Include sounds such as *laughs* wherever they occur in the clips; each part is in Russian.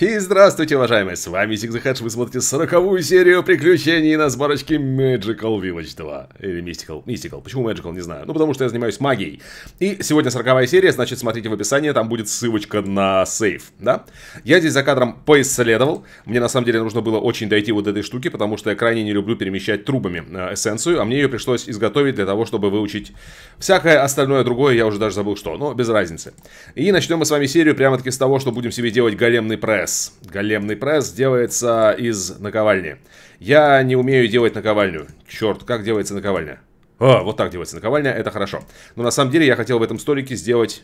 И здравствуйте, уважаемые, с вами Зигзахедж, вы смотрите сороковую серию приключений на сборочке Magical Village 2. Или Mystical, Mystical, почему Magical, не знаю. Ну, потому что я занимаюсь магией. И сегодня сороковая серия, значит, смотрите в описании, там будет ссылочка на сейф, да? Я здесь за кадром поисследовал. Мне, на самом деле, нужно было очень дойти вот до этой штуки, потому что я крайне не люблю перемещать трубами э, эссенцию, а мне ее пришлось изготовить для того, чтобы выучить всякое остальное другое, я уже даже забыл что, но без разницы. И начнем мы с вами серию прямо-таки с того, что будем себе делать големный проект пресс. Големный пресс делается из наковальни. Я не умею делать наковальню. Черт, как делается наковальня? А, вот так делается наковальня, это хорошо. Но на самом деле я хотел в этом столике сделать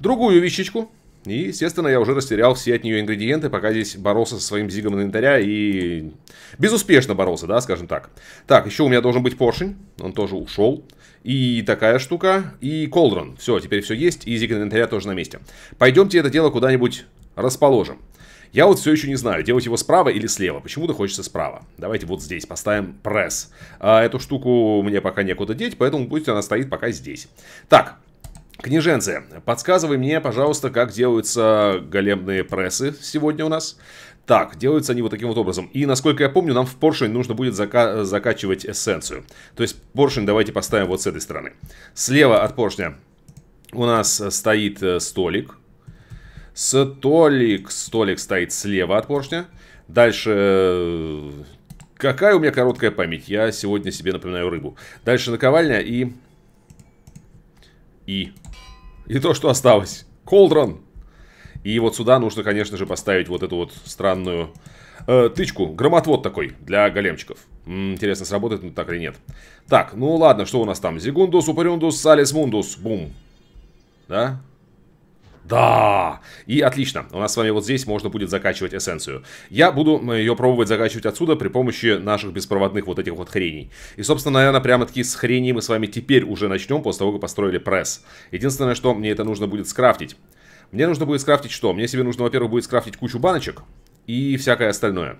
другую вещичку. И, естественно, я уже растерял все от нее ингредиенты, пока здесь боролся со своим зигом инвентаря и безуспешно боролся, да, скажем так. Так, еще у меня должен быть поршень, он тоже ушел. И такая штука, и колдрон. Все, теперь все есть, и зиг инвентаря тоже на месте. Пойдемте это дело куда-нибудь расположим. Я вот все еще не знаю, делать его справа или слева. Почему-то хочется справа. Давайте вот здесь поставим пресс. А эту штуку мне пока некуда деть, поэтому пусть она стоит пока здесь. Так, Княженцы, подсказывай мне, пожалуйста, как делаются големные прессы сегодня у нас. Так, делаются они вот таким вот образом. И, насколько я помню, нам в поршень нужно будет зака закачивать эссенцию. То есть поршень давайте поставим вот с этой стороны. Слева от поршня у нас стоит э, столик. Столик. Столик стоит слева от поршня. Дальше... Э, какая у меня короткая память. Я сегодня себе напоминаю рыбу. Дальше наковальня и... И... И то, что осталось. Колдрон. И вот сюда нужно, конечно же, поставить вот эту вот странную э, тычку. Громотвод такой для големчиков. М -м, интересно, сработает он так или нет. Так, ну ладно, что у нас там? Зигундус, Упариундус, Салис Мундус. Бум. Да? Да! И отлично, у нас с вами вот здесь можно будет закачивать эссенцию. Я буду э, ее пробовать закачивать отсюда при помощи наших беспроводных вот этих вот хреней. И, собственно, наверное, прямо-таки с хреней мы с вами теперь уже начнем, после того, как построили пресс. Единственное, что мне это нужно будет скрафтить. Мне нужно будет скрафтить что? Мне себе нужно, во-первых, будет скрафтить кучу баночек и всякое остальное.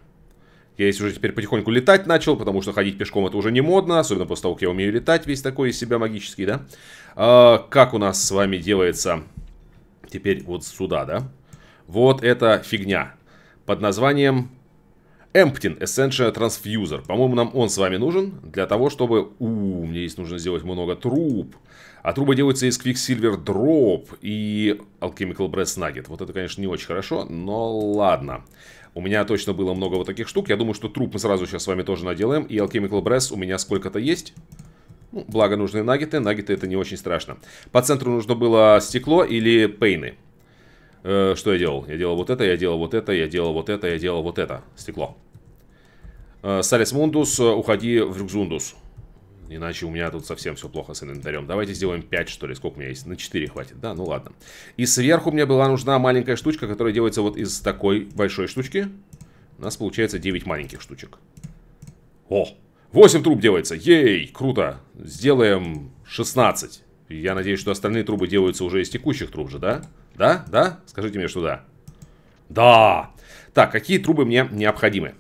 Я здесь уже теперь потихоньку летать начал, потому что ходить пешком это уже не модно, особенно после того, как я умею летать, весь такой из себя магический, да? А, как у нас с вами делается теперь вот сюда, да? Вот эта фигня под названием Emptin Essential Transfuser. По-моему, нам он с вами нужен для того, чтобы... У, мне здесь нужно сделать много труб. А трубы делаются из Quicksilver Drop и Alchemical Brass Nugget. Вот это, конечно, не очень хорошо, но ладно. У меня точно было много вот таких штук. Я думаю, что труб мы сразу сейчас с вами тоже наделаем. И Alchemical Brass у меня сколько-то есть. Ну, благо нужны нагеты, нагеты это не очень страшно. По центру нужно было стекло или пейны. Э, что я делал? Я делал вот это, я делал вот это, я делал вот это, я делал вот это. Стекло. Э, Салис Мундус, уходи в Рюкзундус. Иначе у меня тут совсем все плохо с инвентарем. Давайте сделаем 5, что ли. Сколько у меня есть? На 4 хватит. Да, ну ладно. И сверху мне была нужна маленькая штучка, которая делается вот из такой большой штучки. У нас получается 9 маленьких штучек. О, 8 труб делается. Ей, круто. Сделаем 16. Я надеюсь, что остальные трубы делаются уже из текущих труб же, да? Да? Да? Скажите мне, что да. Да! Так, какие трубы мне необходимы?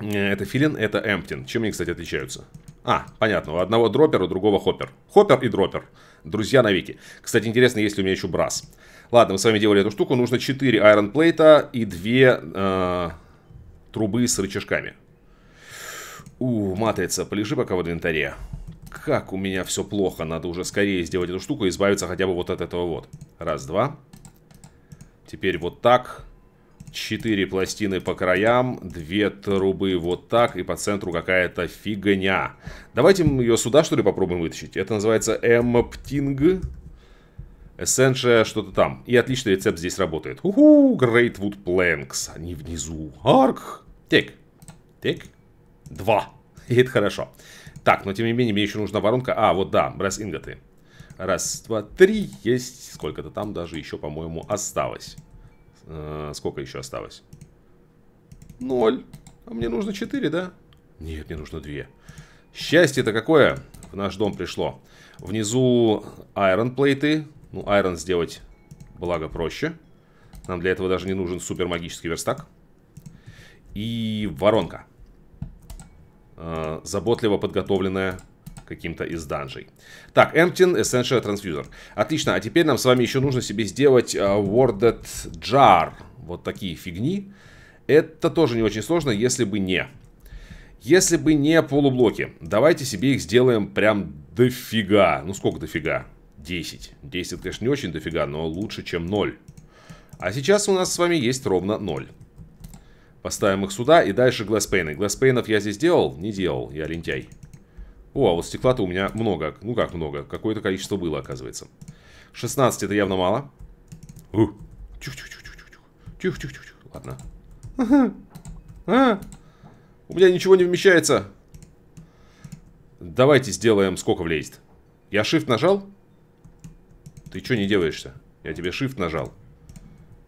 Э, это филин, это эмптин. Чем они, кстати, отличаются? А, понятно. У одного дроппер, у другого хоппер. Хоппер и дроппер. Друзья на Вики. Кстати, интересно, есть ли у меня еще брас. Ладно, мы с вами делали эту штуку. Нужно 4 айронплейта и 2 э, трубы с рычажками. У, матрица, полежи пока в инвентаре. Как у меня все плохо, надо уже скорее сделать эту штуку и избавиться хотя бы вот от этого вот. Раз, два. Теперь вот так. Четыре пластины по краям, две трубы вот так и по центру какая-то фигня. Давайте мы ее сюда, что ли, попробуем вытащить. Это называется эмптинг. Эссенция что-то там. И отличный рецепт здесь работает. Уху, грейтвуд Wood Они внизу. Арк. Тек. Тек. Два. И это хорошо. Так, но тем не менее, мне еще нужна воронка. А, вот да, Раз инготы. Раз, два, три. Есть сколько-то там даже еще, по-моему, осталось. Э сколько еще осталось? Ноль. А мне нужно четыре, да? Нет, мне нужно две. Счастье-то какое в наш дом пришло. Внизу айрон плейты. Ну, айрон сделать, благо, проще. Нам для этого даже не нужен супер магический верстак. И воронка заботливо подготовленная каким-то из данжей. Так, Emptin Essential Transfuser. Отлично, а теперь нам с вами еще нужно себе сделать uh, Worded Jar. Вот такие фигни. Это тоже не очень сложно, если бы не. Если бы не полублоки, давайте себе их сделаем прям дофига. Ну сколько дофига? 10. 10, конечно, не очень дофига, но лучше, чем 0. А сейчас у нас с вами есть ровно 0. Поставим их сюда и дальше глэспейны. Глэспейнов я здесь делал? Не делал, я лентяй. О, а вот стекла-то у меня много. Ну как много, какое-то количество было, оказывается. 16 это явно мало. Тихо-тихо-тихо-тихо. Ладно. Ага. *laughs* А, у меня ничего не вмещается. Давайте сделаем, сколько влезет. Я shift нажал? Ты что не делаешься? Я тебе shift нажал.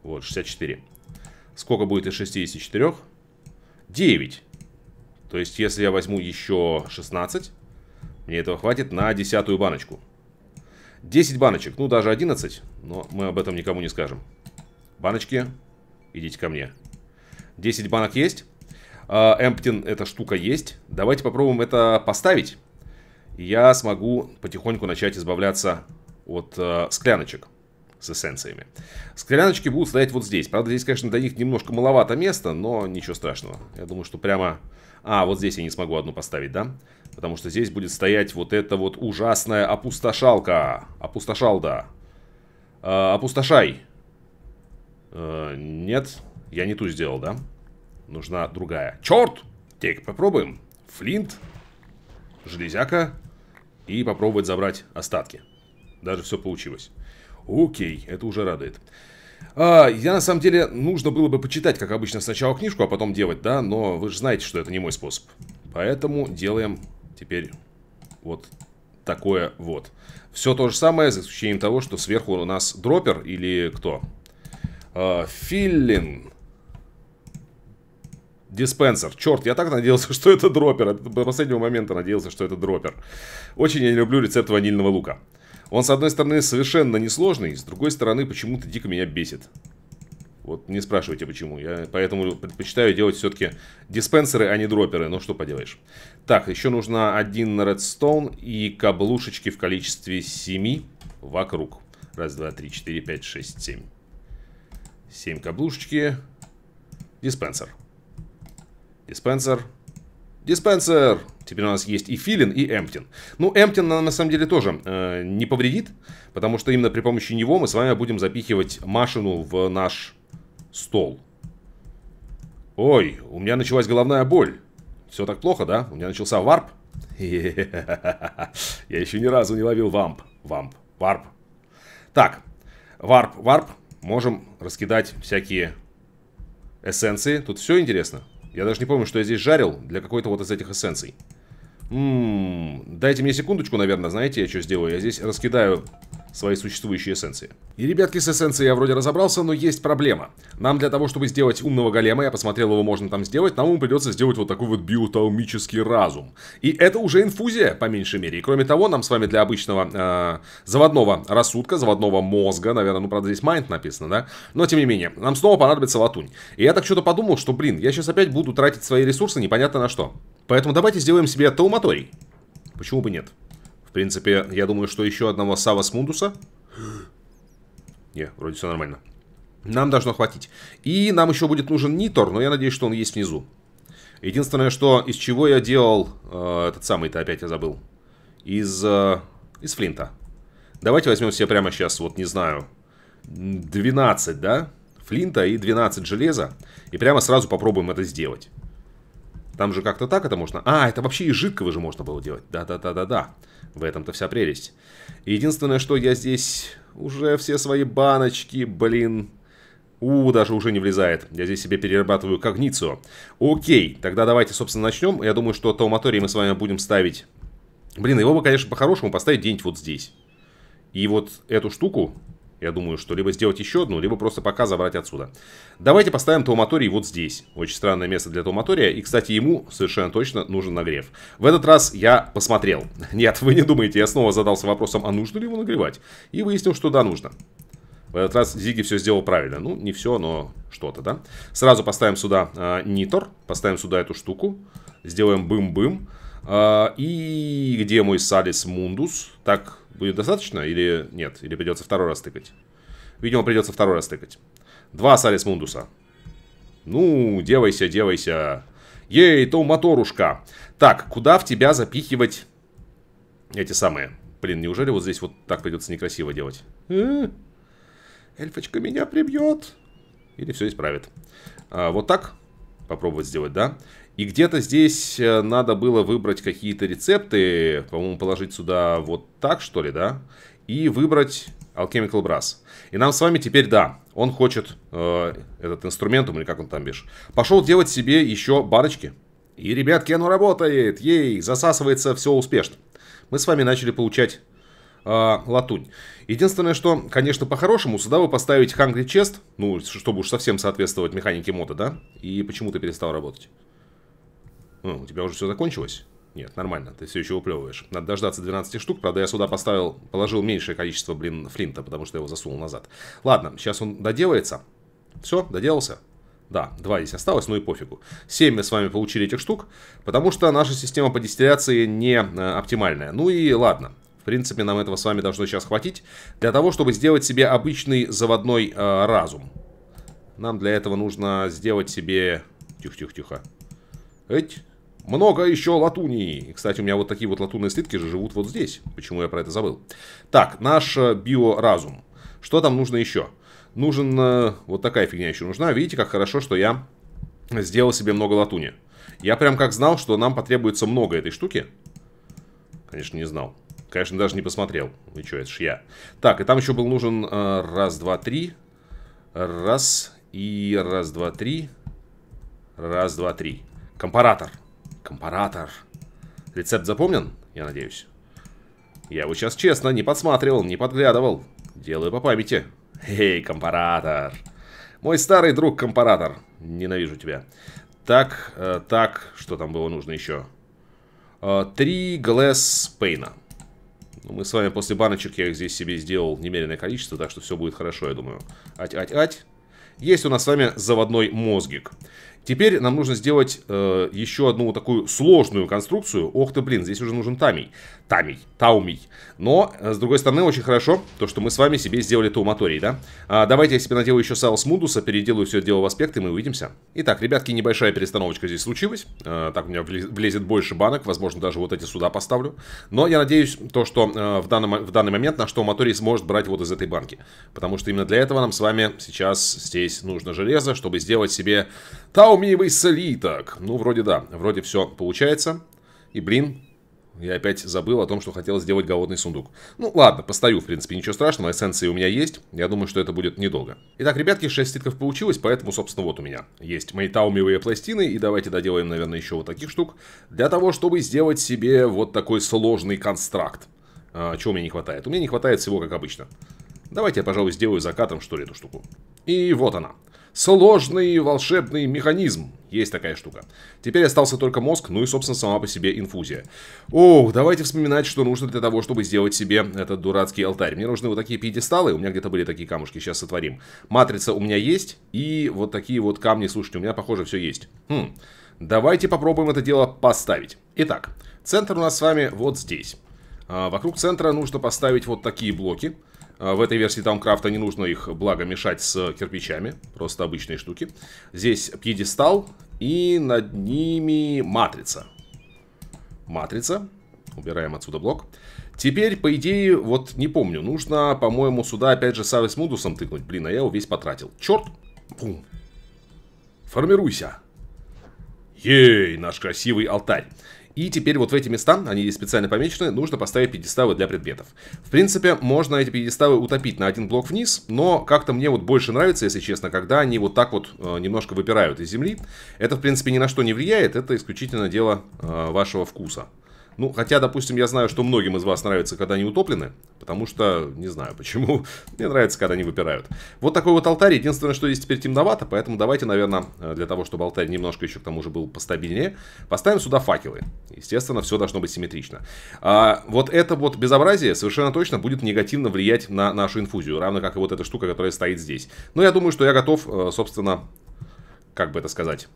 Вот, 64. Сколько будет из 64? 9. То есть, если я возьму еще 16, мне этого хватит на десятую баночку. 10 баночек, ну даже 11, но мы об этом никому не скажем. Баночки, идите ко мне. 10 банок есть. А, Эмптин эта штука есть. Давайте попробуем это поставить. я смогу потихоньку начать избавляться от э, скляночек с эссенциями. Скляночки будут стоять вот здесь. Правда, здесь, конечно, для них немножко маловато места, но ничего страшного. Я думаю, что прямо... А, вот здесь я не смогу одну поставить, да? Потому что здесь будет стоять вот эта вот ужасная опустошалка. Опустошалда. Э, опустошай. Э, нет, я не ту сделал, да? Нужна другая. Черт! Так, попробуем. Флинт. Железяка. И попробовать забрать остатки. Даже все получилось. Окей, это уже радует. А, я на самом деле нужно было бы почитать, как обычно, сначала книжку, а потом делать, да, но вы же знаете, что это не мой способ. Поэтому делаем теперь вот такое вот. Все то же самое, за исключением того, что сверху у нас дропер или кто? А, филлин. Диспенсер. Черт, я так надеялся, что это дропер. До последнего момента надеялся, что это дропер. Очень я не люблю рецепт ванильного лука. Он, с одной стороны, совершенно несложный, с другой стороны, почему-то дико меня бесит. Вот не спрашивайте почему. Я поэтому предпочитаю делать все-таки диспенсеры, а не дроперы. Но ну, что поделаешь. Так, еще нужно один редстоун и каблушечки в количестве 7 вокруг. Раз, два, три, четыре, пять, шесть, семь. Семь каблушечки. Диспенсер. Диспенсер. Диспенсер! Теперь у нас есть и филин, и эмптин. Ну, эмптин нам на самом деле тоже э, не повредит, потому что именно при помощи него мы с вами будем запихивать машину в наш стол. Ой, у меня началась головная боль. Все так плохо, да? У меня начался варп. *laughs* Я еще ни разу не ловил вамп. Вамп. Варп. Так. Варп, варп. Можем раскидать всякие эссенции. Тут все интересно. Я даже не помню, что я здесь жарил для какой-то вот из этих эссенций. Ммм, дайте мне секундочку, наверное, знаете, я что сделаю? Я здесь раскидаю свои существующие эссенции. И, ребятки, с эссенцией я вроде разобрался, но есть проблема. Нам для того, чтобы сделать умного голема, я посмотрел, его можно там сделать, нам ему придется сделать вот такой вот биотаумический разум. И это уже инфузия, по меньшей мере. И кроме того, нам с вами для обычного э, заводного рассудка, заводного мозга, наверное, ну, правда, здесь mind написано, да? Но, тем не менее, нам снова понадобится латунь. И я так что-то подумал, что, блин, я сейчас опять буду тратить свои ресурсы непонятно на что. Поэтому давайте сделаем себе Талматорий. Почему бы нет? В принципе, я думаю, что еще одного Савас Мундуса. *gasps* Не, вроде все нормально. Нам должно хватить. И нам еще будет нужен Нитор, но я надеюсь, что он есть внизу. Единственное, что из чего я делал... Э, этот самый-то опять я забыл. Из... Э, из Флинта. Давайте возьмем себе прямо сейчас, вот не знаю, 12, да? Флинта и 12 железа. И прямо сразу попробуем это сделать. Там же как-то так это можно... А, это вообще из жидкого же можно было делать. Да-да-да-да-да. В этом-то вся прелесть. Единственное, что я здесь уже все свои баночки, блин... У, даже уже не влезает. Я здесь себе перерабатываю когницию. Окей, тогда давайте, собственно, начнем. Я думаю, что Тауматорий мы с вами будем ставить... Блин, его бы, конечно, по-хорошему поставить где-нибудь вот здесь. И вот эту штуку я думаю, что либо сделать еще одну, либо просто пока забрать отсюда. Давайте поставим Тауматорий вот здесь. Очень странное место для Тауматория. И, кстати, ему совершенно точно нужен нагрев. В этот раз я посмотрел. *laughs* Нет, вы не думаете, я снова задался вопросом, а нужно ли его нагревать? И выяснил, что да, нужно. В этот раз Зиги все сделал правильно. Ну, не все, но что-то, да? Сразу поставим сюда э, Нитор. Поставим сюда эту штуку. Сделаем бым-бым. Э, и где мой Салис Мундус? Так, Будет достаточно или нет? Или придется второй раз тыкать? Видимо, придется второй раз тыкать. Два Салис Мундуса. Ну, девайся, девайся. Ей, то моторушка. Так, куда в тебя запихивать эти самые? Блин, неужели вот здесь вот так придется некрасиво делать? Э? эльфочка меня прибьет. Или все исправит. А, вот так попробовать сделать, да? И где-то здесь э, надо было выбрать какие-то рецепты, по-моему, положить сюда вот так, что ли, да? И выбрать Alchemical Brass. И нам с вами теперь, да, он хочет э, этот инструмент, или как он там бишь, пошел делать себе еще барочки. И, ребятки, оно работает! Ей! Засасывается все успешно. Мы с вами начали получать э, латунь. Единственное, что, конечно, по-хорошему, сюда вы поставить Hungry Chest, ну, чтобы уж совсем соответствовать механике мода, да? И почему-то перестал работать. Ну, у тебя уже все закончилось? Нет, нормально, ты все еще уплевываешь. Надо дождаться 12 штук. Правда, я сюда поставил, положил меньшее количество, блин, флинта, потому что я его засунул назад. Ладно, сейчас он доделается. Все, доделался. Да, два здесь осталось, ну и пофигу. 7 мы с вами получили этих штук, потому что наша система по дистилляции не э, оптимальная. Ну и ладно. В принципе, нам этого с вами должно сейчас хватить для того, чтобы сделать себе обычный заводной э, разум. Нам для этого нужно сделать себе... Тихо-тихо-тихо. А? Эть. Много еще латуни. Кстати, у меня вот такие вот латунные слитки же живут вот здесь. Почему я про это забыл? Так, наш э, биоразум. Что там нужно еще? Нужен... Э, вот такая фигня еще нужна. Видите, как хорошо, что я сделал себе много латуни. Я прям как знал, что нам потребуется много этой штуки. Конечно, не знал. Конечно, даже не посмотрел. Вы что, это ж я. Так, и там еще был нужен э, раз, два, три. Раз и раз, два, три. Раз, два, три. Компаратор. Компаратор. Рецепт запомнен? Я надеюсь. Я его сейчас честно не подсматривал, не подглядывал. Делаю по памяти. Эй, компаратор. Мой старый друг компаратор. Ненавижу тебя. Так, э, так, что там было нужно еще? Э, три глэс пейна. Ну, мы с вами после баночек, я их здесь себе сделал немереное количество, так что все будет хорошо, я думаю. Ать-ать-ать. Есть у нас с вами заводной мозгик. Теперь нам нужно сделать э, еще одну вот такую сложную конструкцию. Ох ты, блин, здесь уже нужен тамий. Тамий, таумий. Но, э, с другой стороны, очень хорошо, то, что мы с вами себе сделали тауматорий, да? А, давайте я себе наделаю еще Сайлс Мудуса, переделаю все это дело в аспект, и мы увидимся. Итак, ребятки, небольшая перестановочка здесь случилась. Э, так у меня влезет больше банок, возможно, даже вот эти сюда поставлю. Но я надеюсь, то, что э, в, данном, в данный момент наш тауматорий сможет брать вот из этой банки. Потому что именно для этого нам с вами сейчас здесь нужно железо, чтобы сделать себе таумий каумиевый слиток. Ну, вроде да, вроде все получается. И, блин, я опять забыл о том, что хотел сделать голодный сундук. Ну ладно, постою, в принципе, ничего страшного, эссенции у меня есть. Я думаю, что это будет недолго. Итак, ребятки, 6 слитков получилось, поэтому, собственно, вот у меня есть мои таумиевые пластины. И давайте доделаем, наверное, еще вот таких штук. Для того, чтобы сделать себе вот такой сложный констракт. А, чего мне не хватает? У меня не хватает всего, как обычно. Давайте я, пожалуй, сделаю закатом, что ли, эту штуку. И вот она сложный волшебный механизм. Есть такая штука. Теперь остался только мозг, ну и, собственно, сама по себе инфузия. Ох, давайте вспоминать, что нужно для того, чтобы сделать себе этот дурацкий алтарь. Мне нужны вот такие пьедесталы, у меня где-то были такие камушки, сейчас сотворим. Матрица у меня есть, и вот такие вот камни, слушайте, у меня, похоже, все есть. Хм, давайте попробуем это дело поставить. Итак, центр у нас с вами вот здесь. А, вокруг центра нужно поставить вот такие блоки. А, в этой версии Таункрафта не нужно их, благо, мешать с кирпичами. Просто обычные штуки. Здесь пьедестал и над ними матрица. Матрица. Убираем отсюда блок. Теперь, по идее, вот не помню. Нужно, по-моему, сюда опять же Савис Мудусом тыкнуть. Блин, а я его весь потратил. Черт! Пум! Формируйся! Ей, наш красивый алтарь. И теперь вот в эти места, они здесь специально помечены, нужно поставить пьедесталы для предметов. В принципе, можно эти пьедесталы утопить на один блок вниз, но как-то мне вот больше нравится, если честно, когда они вот так вот э, немножко выпирают из земли. Это, в принципе, ни на что не влияет, это исключительно дело э, вашего вкуса. Ну, хотя, допустим, я знаю, что многим из вас нравится, когда они утоплены, потому что, не знаю почему, *laughs* мне нравится, когда они выпирают. Вот такой вот алтарь, единственное, что здесь теперь темновато, поэтому давайте, наверное, э, для того, чтобы алтарь немножко еще к тому же был постабильнее, поставим сюда факелы. Естественно, все должно быть симметрично. А, вот это вот безобразие совершенно точно будет негативно влиять на нашу инфузию, равно как и вот эта штука, которая стоит здесь. Но я думаю, что я готов, э, собственно, как бы это сказать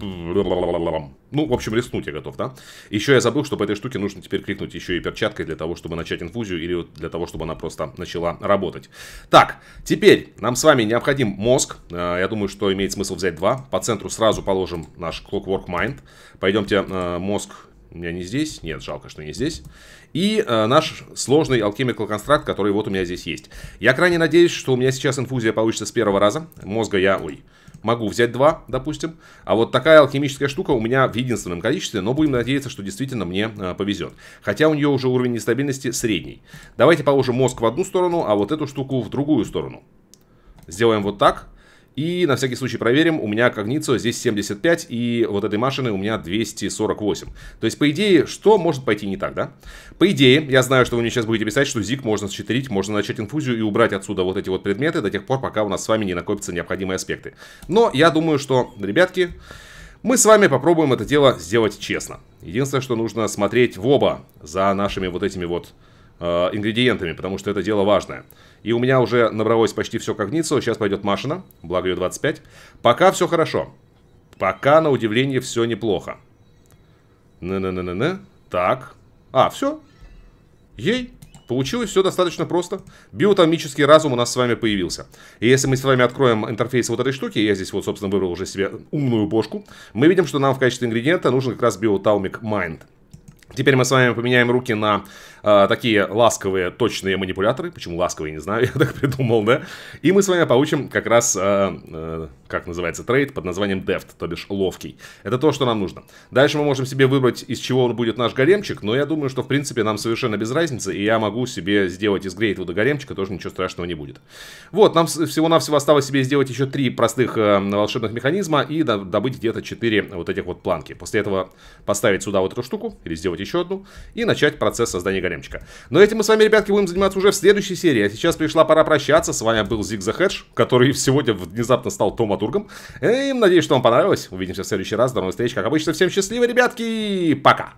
ну, в общем, рискнуть я готов, да? Еще я забыл, что по этой штуке нужно теперь кликнуть еще и перчаткой для того, чтобы начать инфузию или для того, чтобы она просто начала работать. Так, теперь нам с вами необходим мозг. Я думаю, что имеет смысл взять два. По центру сразу положим наш Clockwork Mind. Пойдемте мозг у меня не здесь. Нет, жалко, что не здесь. И наш сложный alchemical констракт, который вот у меня здесь есть. Я крайне надеюсь, что у меня сейчас инфузия получится с первого раза. Мозга я... Ой, Могу взять два, допустим. А вот такая алхимическая штука у меня в единственном количестве, но будем надеяться, что действительно мне э, повезет. Хотя у нее уже уровень нестабильности средний. Давайте положим мозг в одну сторону, а вот эту штуку в другую сторону. Сделаем вот так. И на всякий случай проверим, у меня когницию здесь 75, и вот этой машины у меня 248. То есть, по идее, что может пойти не так, да? По идее, я знаю, что вы мне сейчас будете писать, что зик можно счетырить, можно начать инфузию и убрать отсюда вот эти вот предметы до тех пор, пока у нас с вами не накопятся необходимые аспекты. Но я думаю, что, ребятки, мы с вами попробуем это дело сделать честно. Единственное, что нужно смотреть в оба за нашими вот этими вот Э, ингредиентами, потому что это дело важное. И у меня уже набралось почти все когницию, сейчас пойдет Машина, благо ее 25. Пока все хорошо. Пока, на удивление, все неплохо. Не-не-не-не-не. Так. А, все. Ей. Получилось все достаточно просто. Биотомический разум у нас с вами появился. И если мы с вами откроем интерфейс вот этой штуки, я здесь вот, собственно, выбрал уже себе умную бошку, мы видим, что нам в качестве ингредиента нужен как раз биоталмик майнд. Теперь мы с вами поменяем руки на а, такие ласковые, точные манипуляторы. Почему ласковые, не знаю, *laughs* я так придумал, да? И мы с вами получим как раз, а, а, как называется, трейд под названием Deft, то бишь ловкий. Это то, что нам нужно. Дальше мы можем себе выбрать, из чего он будет наш гаремчик, но я думаю, что в принципе нам совершенно без разницы, и я могу себе сделать из Грейтвуда гаремчика, тоже ничего страшного не будет. Вот, нам всего-навсего осталось себе сделать еще три простых э, волшебных механизма и добыть где-то 4 вот этих вот планки. После этого поставить сюда вот эту штуку, или сделать еще одну, и начать процесс создания гаремчика проблемчика. Но этим мы с вами, ребятки, будем заниматься уже в следующей серии. А сейчас пришла пора прощаться. С вами был Зиг Хедж, который сегодня внезапно стал Томатургом. И эм, надеюсь, что вам понравилось. Увидимся в следующий раз. До новых встреч. Как обычно, всем счастливо, ребятки. Пока.